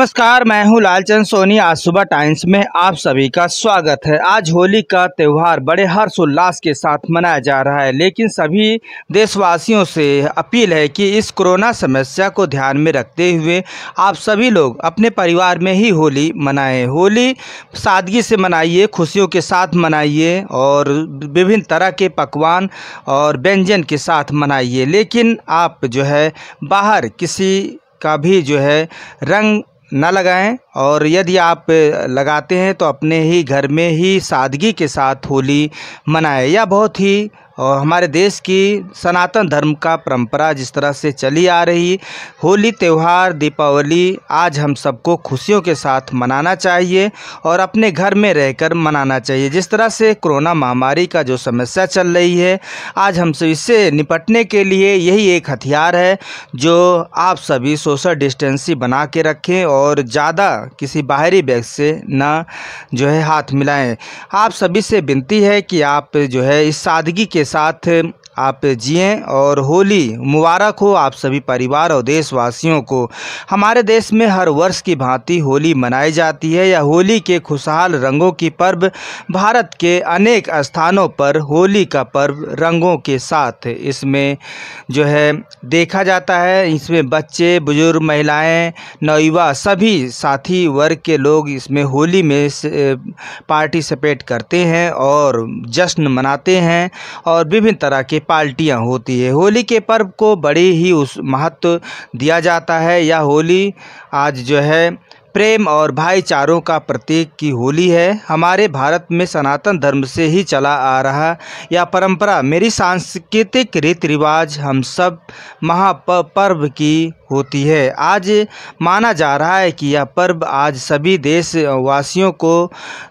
नमस्कार मैं हूं लालचंद सोनी आज सुबह टाइम्स में आप सभी का स्वागत है आज होली का त्यौहार बड़े हर्षोल्लास के साथ मनाया जा रहा है लेकिन सभी देशवासियों से अपील है कि इस कोरोना समस्या को ध्यान में रखते हुए आप सभी लोग अपने परिवार में ही होली मनाएं होली सादगी से मनाइए खुशियों के साथ मनाइए और विभिन्न तरह के पकवान और व्यंजन के साथ मनाइए लेकिन आप जो है बाहर किसी का भी जो है रंग ना लगाएं और यदि आप लगाते हैं तो अपने ही घर में ही सादगी के साथ होली मनाएं यह बहुत ही और हमारे देश की सनातन धर्म का परंपरा जिस तरह से चली आ रही होली त्यौहार दीपावली आज हम सबको खुशियों के साथ मनाना चाहिए और अपने घर में रहकर मनाना चाहिए जिस तरह से कोरोना महामारी का जो समस्या चल रही है आज हम सब इससे निपटने के लिए यही एक हथियार है जो आप सभी सोशल डिस्टेंसी बना के रखें और ज़्यादा किसी बाहरी बैग से ना जो है हाथ मिलाएँ आप सभी से विनती है कि आप जो है इस सादगी के साथ आप जिए और होली मुबारक हो आप सभी परिवार और देशवासियों को हमारे देश में हर वर्ष की भांति होली मनाई जाती है या होली के खुशहाल रंगों की पर्व भारत के अनेक स्थानों पर होली का पर्व रंगों के साथ इसमें जो है देखा जाता है इसमें बच्चे बुजुर्ग महिलाएं नौयुवा सभी साथी वर्ग के लोग इसमें होली में पार्टिसिपेट करते हैं और जश्न मनाते हैं और विभिन्न तरह के पार्टियाँ होती है होली के पर्व को बड़े ही उस महत्व दिया जाता है यह होली आज जो है प्रेम और भाईचारों का प्रतीक की होली है हमारे भारत में सनातन धर्म से ही चला आ रहा यह परंपरा मेरी सांस्कृतिक रीति रिवाज हम सब महापर्व की होती है आज माना जा रहा है कि यह पर्व आज सभी देशवासियों को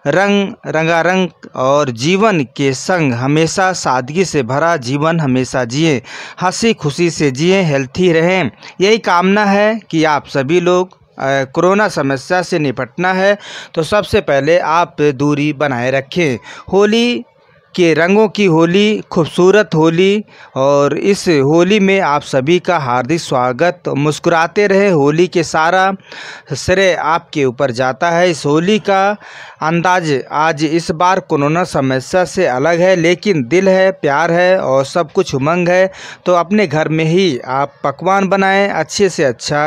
रंग रंगारंग और जीवन के संग हमेशा सादगी से भरा जीवन हमेशा जिए हंसी खुशी से जिए हेल्थी रहें यही कामना है कि आप सभी लोग कोरोना समस्या से निपटना है तो सबसे पहले आप दूरी बनाए रखें होली के रंगों की होली खूबसूरत होली और इस होली में आप सभी का हार्दिक स्वागत मुस्कुराते रहे होली के सारा श्रेय आपके ऊपर जाता है इस होली का अंदाज आज इस बार कोरोना समस्या से अलग है लेकिन दिल है प्यार है और सब कुछ उमंग है तो अपने घर में ही आप पकवान बनाएं अच्छे से अच्छा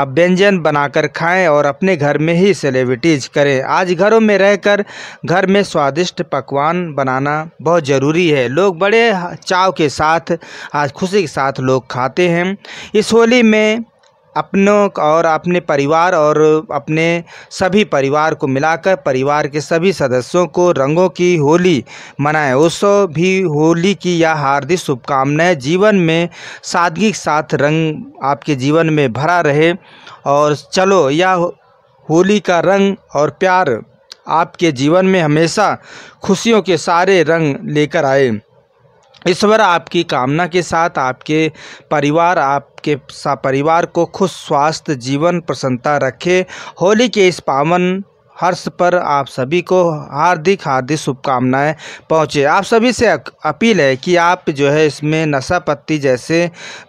आप व्यंजन बनाकर खाएं और अपने घर में ही सेलिब्रिटीज़ करें आज घरों में रहकर घर में स्वादिष्ट पकवान बनाना बहुत ज़रूरी है लोग बड़े चाव के साथ आज खुशी के साथ लोग खाते हैं इस होली में अपनों और अपने परिवार और अपने सभी परिवार को मिलाकर परिवार के सभी सदस्यों को रंगों की होली मनाएं उत्सव भी होली की यह हार्दिक शुभकामनाएं जीवन में सादगी के साथ रंग आपके जीवन में भरा रहे और चलो यह होली का रंग और प्यार आपके जीवन में हमेशा खुशियों के सारे रंग लेकर आए ईश्वर आपकी कामना के साथ आपके परिवार आपके परिवार को खुश स्वास्थ्य जीवन प्रसन्नता रखे होली के इस पावन हर्ष पर आप सभी को हार्दिक हार्दिक शुभकामनाएं पहुँचे आप सभी से अपील है कि आप जो है इसमें नशा पत्ती जैसे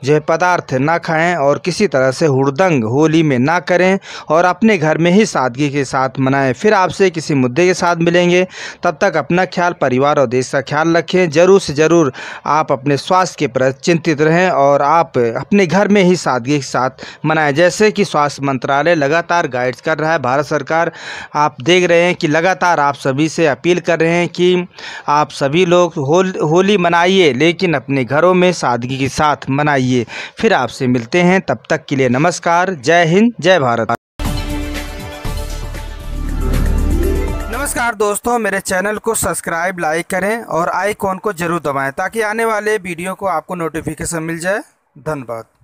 जो है पदार्थ ना खाएं और किसी तरह से हुड़दंग होली में ना करें और अपने घर में ही सादगी के साथ मनाएं फिर आपसे किसी मुद्दे के साथ मिलेंगे तब तक अपना ख्याल परिवार और देश का ख्याल रखें ज़रूर से ज़रूर आप अपने स्वास्थ्य के प्रति चिंतित रहें और आप अपने घर में ही सादगी के साथ मनाएं जैसे कि स्वास्थ्य मंत्रालय लगातार गाइड्स कर रहा है भारत सरकार आप देख रहे हैं कि लगातार आप सभी से अपील कर रहे हैं कि आप सभी लोग होल होली मनाइए लेकिन अपने घरों में सादगी के साथ मनाइए फिर आपसे मिलते हैं तब तक के लिए नमस्कार जय हिंद जय भारत नमस्कार दोस्तों मेरे चैनल को सब्सक्राइब लाइक करें और आइकॉन को जरूर दबाएं ताकि आने वाले वीडियो को आपको नोटिफिकेशन मिल जाए धन्यवाद